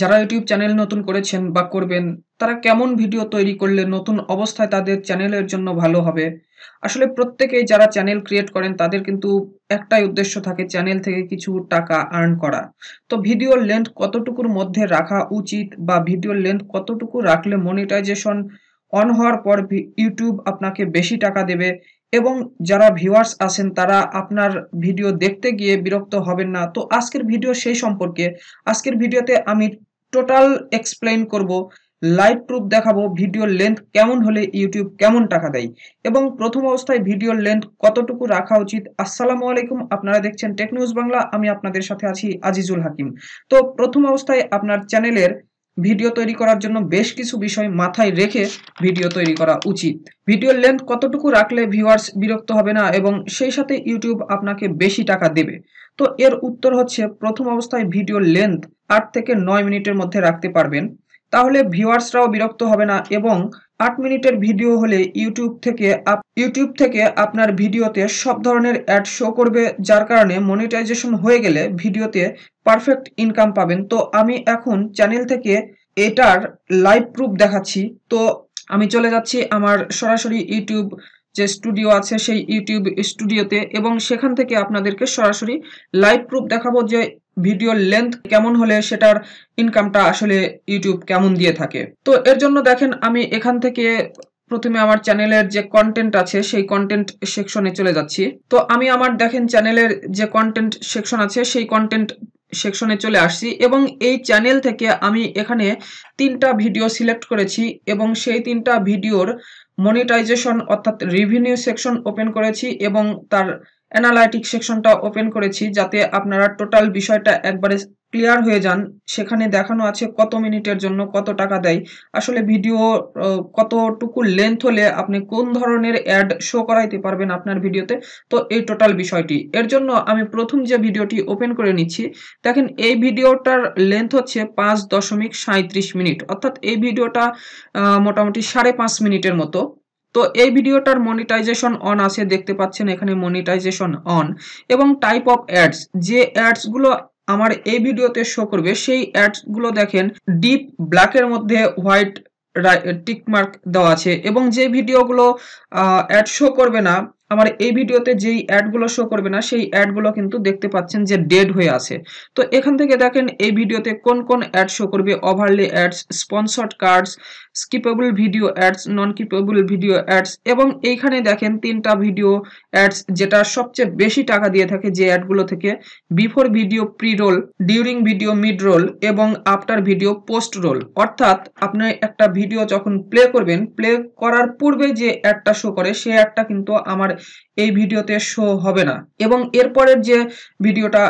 যারা YouTube channel নতুন করেছেন বা করবেন তারা কেমন ভিডিও তৈরি করলে নতুন অবস্থায় তাদের চ্যানেলের জন্য ভালো হবে আসলে প্রত্যেকেই যারা চ্যানেল ক্রিয়েট করেন তাদের কিন্তু একটাই উদ্দেশ্য থাকে চ্যানেল থেকে কিছু টাকা আর্ন করা তো ভিডিওর লেন্থ কতটুকুর মধ্যে রাখা উচিত বা ভিডিওর লেন্থ কতটুকু রাখলে মনিটাইজেশন অন হওয়ার পর ইউটিউব আপনাকে বেশি টাকা দেবে এবং যারা ভিউয়ার্স আছেন তারা আপনার ভিডিও দেখতে গিয়ে বিরক্ত হবেন না তো আজকের ভিডিও সেই সম্পর্কে আজকের ভিডিওতে আমি টোটাল এক্সপ্লেন করব লাইভ প্রুফ দেখাবো ভিডিওর লেন্থ কেমন হলে ইউটিউব কেমন টাকা দেয় এবং প্রথম অবস্থায় ভিডিওর লেন্থ কতটুকু রাখা উচিত আসসালামু আলাইকুম আপনারা দেখছেন টেকনিউজ বাংলা আমি আপনাদের সাথে আছি আজিজুল হাকিম তো প্রথম অবস্থায় আপনার চ্যানেলের ভিডিও তৈরি করার জন্য বেশ কিছু বিষয় মাথায় রেখে ভিডিও তৈরি করা উচিত ভিডিওর লেন্থ কতটুকু রাখলে ভিউয়ার্স বিরক্ত হবে না এবং সেই সাথে ইউটিউব আপনাকে বেশি টাকা দেবে তো এর উত্তর হচ্ছে প্রথম অবস্থায় ভিডিওর লেন্থ আট থেকে নয় মিনিটের মধ্যে রাখতে পারবেন তাহলে ভিউয়ার্সরাও বিরক্ত হবে না এবং আট মিনিটের ভিডিও হলে ইউটিউব থেকে ইউটিউব থেকে আপনার ভিডিওতে সব ধরনের অ্যাড শো করবে যার কারণে মনিটাইজেশন হয়ে গেলে ভিডিওতে পারফেক্ট ইনকাম পাবেন তো আমি এখন চ্যানেল থেকে এটার লাইভ প্রুফ দেখাচ্ছি তো আমি চলে যাচ্ছি আমার সরাসরি ইউটিউব যে স্টুডিও আছে সেই ইউটিউব স্টুডিওতে এবং সেখান থেকে আপনাদেরকে সরাসরি লাইভ প্রুফ দেখাবো যে ভিডিওর লেন্থ কেমন হলে সেটার ইনকামটা আসলে ইউটিউব কেমন দিয়ে থাকে তো এর জন্য দেখেন আমি এখান থেকে প্রথমে আমার চ্যানেলের যে কন্টেন্ট আছে সেই কন্টেন্ট সেকশনে চলে যাচ্ছি তো আমি আমার দেখেন চ্যানেলের যে কন্টেন্ট সেকশন আছে সেই কন্টেন্ট সেকশনে চলে আসছি এবং এই চ্যানেল থেকে আমি এখানে তিনটা ভিডিও সিলেক্ট করেছি এবং সেই তিনটা ভিডিওর মনিটাইজেশন অর্থাৎ রেভিনিউ সেকশন ওপেন করেছি এবং তার অ্যানালাইটিক সেকশনটা ওপেন করেছি যাতে আপনারা টোটাল বিষয়টা একবারে ক্লিয়ার হয়ে যান সেখানে দেখানো আছে কত মিনিটের জন্য কত টাকা দেয় আসলে ভিডিও কতটুকু লেন্থ হলে আপনি কোন ধরনের অ্যাড শো করাইতে পারবেন আপনার ভিডিওতে তো এই টোটাল বিষয়টি এর জন্য আমি প্রথম যে ভিডিওটি ওপেন করে নিচ্ছি দেখেন এই ভিডিওটার লেন্থ হচ্ছে পাঁচ দশমিক সাঁত্রিশ মিনিট অর্থাৎ এই ভিডিওটা মোটামুটি সাড়ে পাঁচ মিনিটের মতো তো এই ভিডিওটার মনিটাইজেশন অন আছে দেখতে পাচ্ছেন এখানে মনিটাইজেশন অন এবং টাইপ অফ অ্যাডস যে অ্যাডসগুলো আমার এই ভিডিওতে শো করবে সেই অ্যাডসগুলো দেখেন ডিপ ব্ল্যাকের মধ্যে হোয়াইট টিক মার্ক দেওয়া আছে এবং যে ভিডিওগুলো অ্যাড শো করবে না আমার এই ভিডিওতে যেই অ্যাডগুলো শো করবে না সেই অ্যাডগুলো কিন্তু দেখতে পাচ্ছেন যে ডেড হয়ে আছে তো এখান থেকে দেখেন এই ভিডিওতে কোন কোন অ্যাড শো করবে overlay ads sponsored cards skippable video ads non skippable video ads এবং এইখানে দেখেন তিনটা ভিডিও অ্যাডস যেটা সবচেয়ে বেশি টাকা দিয়ে থাকে যে অ্যাডগুলো থেকে before video pre roll during video mid roll এবং আফটার ভিডিও পোস্ট রোল অর্থাৎ আপনি একটা ভিডিও যখন প্লে করবেন প্লে করার পূর্বে যে অ্যাডটা শো করে সে অ্যাডটা কিন্তু আমার এই ভিডিওতে শো হবে না এবং এরপরের যে ভিডিওটা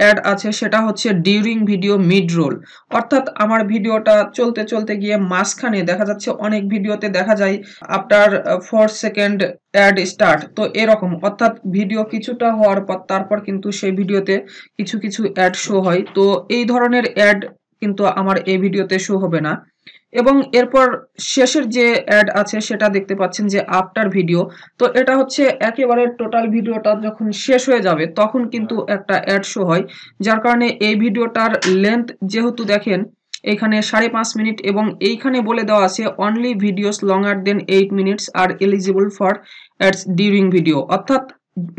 অ্যাড আছে সেটা হচ্ছে ডিউরিং ভিডিও মিড রোল অর্থাৎ আমার ভিডিওটা চলতে চলতে গিয়ে মাঝখানে দেখা যাচ্ছে অনেক ভিডিওতে দেখা যায় after four second ad start তো এরকম অর্থাৎ ভিডিও কিছুটা হওয়ার পর তারপর কিন্তু সেই ভিডিওতে কিছু কিছু অ্যাড শো হয় তো এই ধরনের অ্যাড কিন্তু আমার এই ভিডিওতে শো হবে না এবং এরপর শেষের যে অ্যাড আছে সেটা দেখতে পাচ্ছেন যে আফটার ভিডিও তো এটা হচ্ছে একেবারে টোটাল ভিডিওটা যখন শেষ হয়ে যাবে তখন কিন্তু একটা অ্যাড শো হয় যার কারণে এই ভিডিওটার লেন্থ যেহেতু দেখেন এখানে সাড়ে পাঁচ মিনিট এবং এইখানে বলে দেওয়া আছে only videos are then eight minutes are eligible for ads during video অর্থাৎ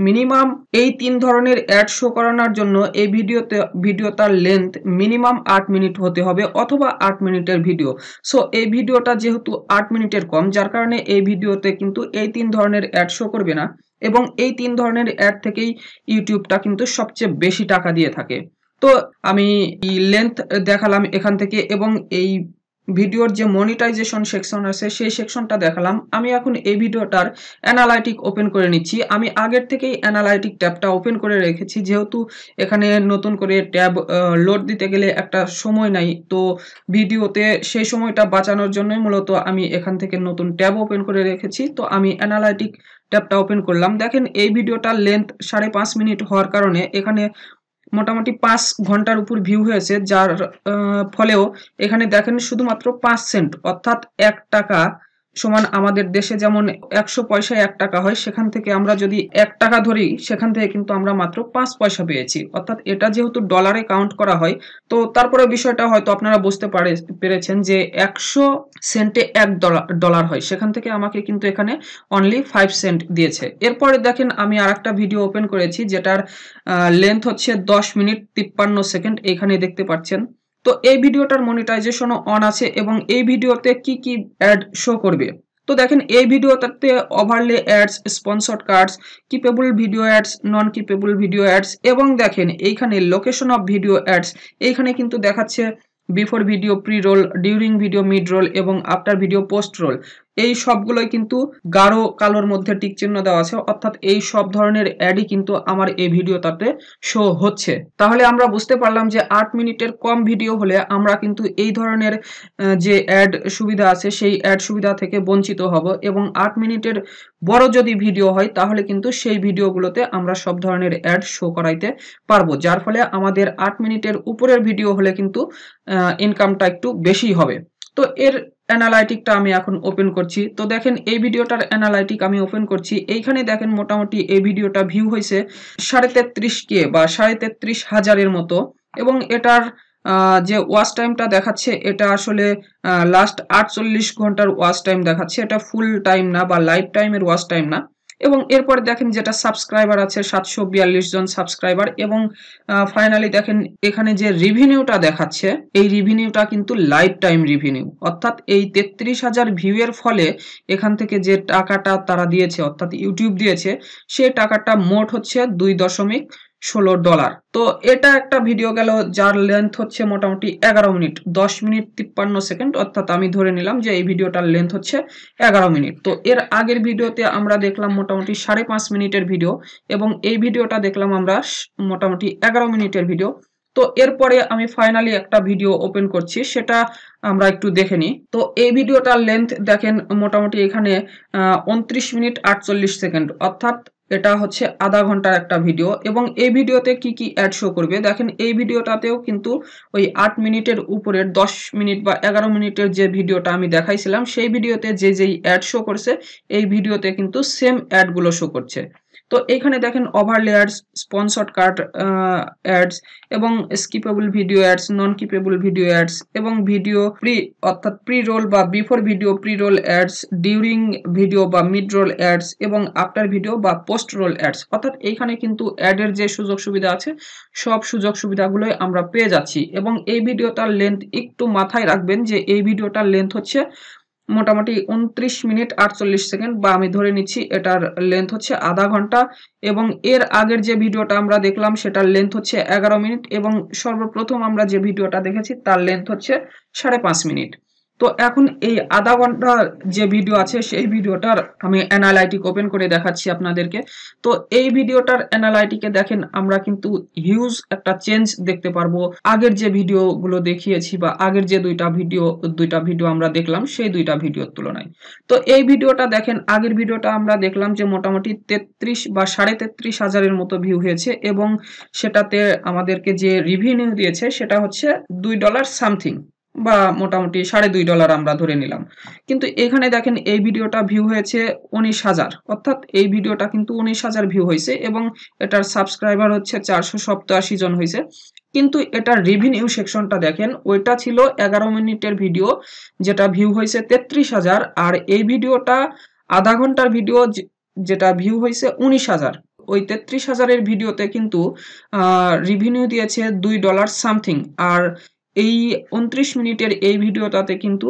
মিনিমাম এই তিন ধরনের অ্যাড শো করানোর জন্য এই ভিডিওতে ভিডিওটার লেন্থ মিনিমাম আট মিনিট হতে হবে অথবা আট মিনিটের ভিডিও সো এই ভিডিওটা যেহেতু আট মিনিটের কম যার কারণে এই ভিডিওতে কিন্তু এই তিন ধরনের অ্যাড শো করবে না এবং এই তিন ধরনের অ্যাড থেকেই ইউটিউবটা কিন্তু সবচেয়ে বেশি টাকা দিয়ে থাকে তো আমি লেন্থ দেখালাম এখান থেকে এবং এই ভিডিওর যে মনিটাইজেশন সেকশন আছে সেই সেকশনটা দেখালাম আমি এখন এই ভিডিওটার অ্যানালাইটিক ওপেন করে নিচ্ছি আমি আগের থেকেই অ্যানালাইটিক ট্যাবটা ওপেন করে রেখেছি যেহেতু এখানে নতুন করে ট্যাব লোড দিতে গেলে একটা সময় নাই তো ভিডিওতে সেই সময়টা বাঁচানোর জন্যই মূলত আমি এখান থেকে নতুন ট্যাব ওপেন করে রেখেছি তো আমি অ্যানালাইটিক ট্যাবটা ওপেন করলাম দেখেন এই ভিডিওটার লেন্থ সাড়ে পাঁচ মিনিট হওয়ার কারণে এখানে মোটামুটি পাঁচ ঘন্টার উপর ভিউ হয়েছে যার ফলেও এখানে দেখেন শুধুমাত্র পাঁচ সেন্ট অর্থাৎ এক টাকা সমান আমাদের দেশে যেমন একশো পয়সায় এক টাকা হয় সেখান থেকে আমরা যদি এক টাকা ধরি সেখান থেকে কিন্তু আমরা মাত্র পাঁচ পয়সা পেয়েছি অর্থাৎ এটা যেহেতু ডলারে কাউন্ট করা হয় তো তারপরে বিষয়টা হয়তো আপনারা বুঝতে পারে পেরেছেন যে একশো সেন্টে এক ডলার হয় সেখান থেকে আমাকে কিন্তু এখানে অনলি ফাইভ সেন্ট দিয়েছে এরপরে দেখেন আমি আর একটা ভিডিও ওপেন করেছি যেটার লেন্থ হচ্ছে দশ মিনিট তিপ্পান্ন সেকেন্ড এখানে দেখতে পাচ্ছেন তো এই ভিডিওটার মনিটাইজেশনও অন আছে এবং এই ভিডিওতে কি কি অ্যাড শো করবে তো দেখেন এই ভিডিওটাতে overlay ads sponsored cards skippable video ads non skippable video ads এবং দেখেন এইখানে লোকেশন অফ ভিডিও অ্যাডস এইখানে কিন্তু দেখাচ্ছে before video pre roll during video mid roll এবং আফটার ভিডিও পোস্ট রোল এই সবগুলোই কিন্তু গাঢ় কালোর মধ্যে টিক চিহ্ন দেওয়া আছে অর্থাৎ এই সব ধরনের অ্যাডই কিন্তু আমার এই ভিডিওটাতে শো হচ্ছে তাহলে আমরা বুঝতে পারলাম যে আট মিনিটের কম ভিডিও হলে আমরা কিন্তু এই ধরনের যে অ্যাড সুবিধা আছে সেই অ্যাড সুবিধা থেকে বঞ্চিত হব এবং আট মিনিটের বড় যদি ভিডিও হয় তাহলে কিন্তু সেই ভিডিওগুলোতে আমরা সব ধরনের অ্যাড শো করাইতে পারবো যার ফলে আমাদের আট মিনিটের উপরের ভিডিও হলে কিন্তু ইনকামটা একটু বেশি হবে তো এর অ্যানালাইটিকটা আমি এখন ওপেন করছি তো দেখেন এই ভিডিওটার অ্যানালাইটিক আমি ওপেন করছি এইখানে দেখেন মোটামুটি এই ভিডিওটা ভিউ হয়েছে সাড়ে তেত্রিশ কে বা সাড়ে তেত্রিশ হাজারের মতো এবং এটার যে ওয়াচ টাইমটা দেখাচ্ছে এটা আসলে লাস্ট আটচল্লিশ ঘন্টার ওয়াচ টাইম দেখাচ্ছে এটা ফুল টাইম না বা লাইফ টাইমের ওয়াচ টাইম না এবং এরপরে দেখেন যেটা সাবস্ক্রাইবার আছে সাতশো বিয়াল্লিশ জন সাবস্ক্রাইবার এবং ফাইনালি দেখেন এখানে যে রিভিনিউটা দেখাচ্ছে এই রিভিনিউটা কিন্তু লাইফ টাইম রিভিনিউ অর্থাৎ এই তেত্রিশ হাজার ভিউয়ের ফলে এখান থেকে যে টাকাটা তারা দিয়েছে অর্থাৎ ইউটিউব দিয়েছে সে টাকাটা মোট হচ্ছে দুই দশমিক ষোলো ডলার তো এটা একটা ভিডিও গেল যার লেন্থ হচ্ছে মোটামুটি এগারো মিনিট দশ মিনিট তিপ্পান্ন সেকেন্ড অর্থাৎ আমি ধরে নিলাম যে এই ভিডিওটার লেন্থ হচ্ছে এগারো মিনিট তো এর আগের ভিডিওতে আমরা দেখলাম মোটামুটি সাড়ে পাঁচ মিনিটের ভিডিও এবং এই ভিডিওটা দেখলাম আমরা মোটামুটি এগারো মিনিটের ভিডিও তো এরপরে আমি ফাইনালি একটা ভিডিও ওপেন করছি সেটা আমরা একটু দেখে নিই তো এই ভিডিওটার লেন্থ দেখেন মোটামুটি এখানে উনত্রিশ মিনিট আটচল্লিশ সেকেন্ড অর্থাৎ এটা হচ্ছে আধা ঘন্টার একটা ভিডিও এবং এই ভিডিওতে কি কি অ্যাড শো করবে দেখেন এই ভিডিওটাতেও কিন্তু ওই আট মিনিটের উপরের দশ মিনিট বা এগারো মিনিটের যে ভিডিওটা আমি দেখাইছিলাম সেই ভিডিওতে যে যেই অ্যাড শো করছে এই ভিডিওতে কিন্তু সেম অ্যাডগুলো শো করছে তো এখানে দেখেন over layers sponsored card ads এবং skippable video ads non skippable video ads এবং ভিডিও প্রি অর্থাৎ প্রি রোল বা before video pre roll ads during video বা মিড রোল অ্যাডস এবং আফটার ভিডিও বা পোস্ট রোল অ্যাডস অর্থাৎ এইখানে কিন্তু অ্যাডের যে সুযোগ সুবিধা আছে সব সুযোগ সুবিধাগুলোই আমরা পেয়ে যাচ্ছি এবং এই ভিডিওটার লেন্থ একটু মাথায় রাখবেন যে এই ভিডিওটার লেন্থ হচ্ছে মোটামুটি উনত্রিশ মিনিট আটচল্লিশ সেকেন্ড বা আমি ধরে নিচ্ছি এটার লেন্থ হচ্ছে আধা ঘন্টা এবং এর আগের যে ভিডিওটা আমরা দেখলাম সেটার লেন্থ হচ্ছে এগারো মিনিট এবং সর্বপ্রথম আমরা যে ভিডিওটা দেখেছি তার লেন্থ হচ্ছে সাড়ে পাঁচ মিনিট তো এখন এই আধা ঘন্টা যে ভিডিও আছে সেই ভিডিওটার আমি অ্যানালাইটিক ওপেন করে দেখাচ্ছি আপনাদেরকে তো এই ভিডিওটার অ্যানালাইটিকে দেখেন আমরা কিন্তু হিউজ একটা চেঞ্জ দেখতে পারবো আগের যে ভিডিওগুলো দেখিয়েছি বা আগের যে দুইটা ভিডিও দুইটা ভিডিও আমরা দেখলাম সেই দুইটা ভিডিওর তুলনায় তো এই ভিডিওটা দেখেন আগের ভিডিওটা আমরা দেখলাম যে মোটামুটি তেত্রিশ বা সাড়ে তেত্রিশ হাজারের মতো ভিউ হয়েছে এবং সেটাতে আমাদেরকে যে রিভিনিউ দিয়েছে সেটা হচ্ছে দুই ডলার সামথিং বা মোটামুটি সাড়ে দুই ডলার আমরা ধরে নিলাম কিন্তু এখানে দেখেন এই ভিডিওটা ভিউ হয়েছে উনিশ হাজার অর্থাৎ এই ভিডিওটা কিন্তু উনিশ হাজার ভিউ হয়েছে এবং এটার সাবস্ক্রাইবার হচ্ছে চারশো সপ্তাশি জন হয়েছে কিন্তু এটার রেভিনিউ সেকশনটা দেখেন ওইটা ছিল এগারো মিনিটের ভিডিও যেটা ভিউ হয়েছে তেত্রিশ হাজার আর এই ভিডিওটা আধা ঘন্টার ভিডিও যেটা ভিউ হয়েছে উনিশ হাজার ওই তেত্রিশ হাজারের ভিডিওতে কিন্তু রিভিনিউ দিয়েছে দুই ডলার সামথিং আর এই উনত্রিশ মিনিটের এই ভিডিওটাতে কিন্তু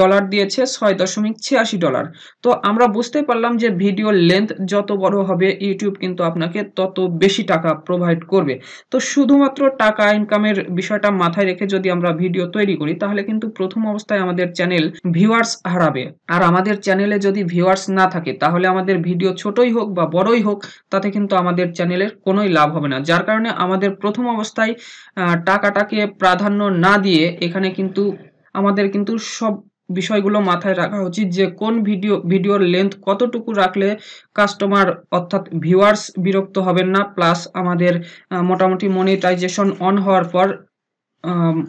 ডলার দিয়েছে ছয় দশমিক ছিয়াশি ডলার তো আমরা বুঝতে পারলাম যে ভিডিও লেন্থ যত বড় হবে ইউটিউব কিন্তু আপনাকে তত বেশি টাকা প্রোভাইড করবে তো শুধুমাত্র টাকা ইনকামের বিষয়টা মাথায় রেখে যদি আমরা ভিডিও তৈরি করি তাহলে কিন্তু প্রথম অবস্থায় আমাদের চ্যানেল ভিউয়ার্স হারাবে আর আমাদের চ্যানেলে যদি ভিউয়ার্স না থাকে তাহলে আমাদের ভিডিও ছোটই হোক বা বড়ই হোক তাতে কিন্তু আমাদের চ্যানেলের কোনোই লাভ হবে না যার কারণে আমাদের প্রথম অবস্থায় টাকাটাকে প্রাধান্য না দিয়ে এখানে কিন্তু আমাদের কিন্তু সব বিষয়গুলো মাথায় রাখা উচিত যে কোন ভিডিও ভিডিওর লেন্থ কতটুকু রাখলে কাস্টমার অর্থাৎ ভিউয়ার্স বিরক্ত হবেন না প্লাস আমাদের মোটামুটি মনিটাইজেশন অন হওয়ার পর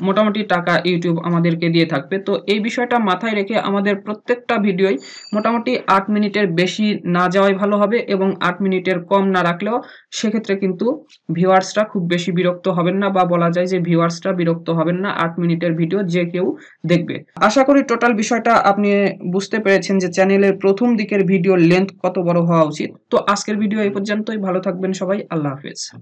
মোটামুটি টাকা ইউটিউব আমাদেরকে দিয়ে থাকবে তো এই বিষয়টা মাথায় রেখে আমাদের প্রত্যেকটা ভিডিওই মোটামুটি আট মিনিটের বেশি না যাওয়াই ভালো হবে এবং আট মিনিটের কম না রাখলেও সেক্ষেত্রে কিন্তু ভিউয়ার্সরা খুব বেশি বিরক্ত হবেন না বা বলা যায় যে ভিউয়ার্সরা বিরক্ত হবেন না আট মিনিটের ভিডিও যে কেউ দেখবে আশা করি টোটাল বিষয়টা আপনি বুঝতে পেরেছেন যে চ্যানেলের প্রথম দিকের ভিডিও লেন্থ কত বড় হওয়া উচিত তো আজকের ভিডিও এই পর্যন্তই ভালো থাকবেন সবাই আল্লাহ হাফেজ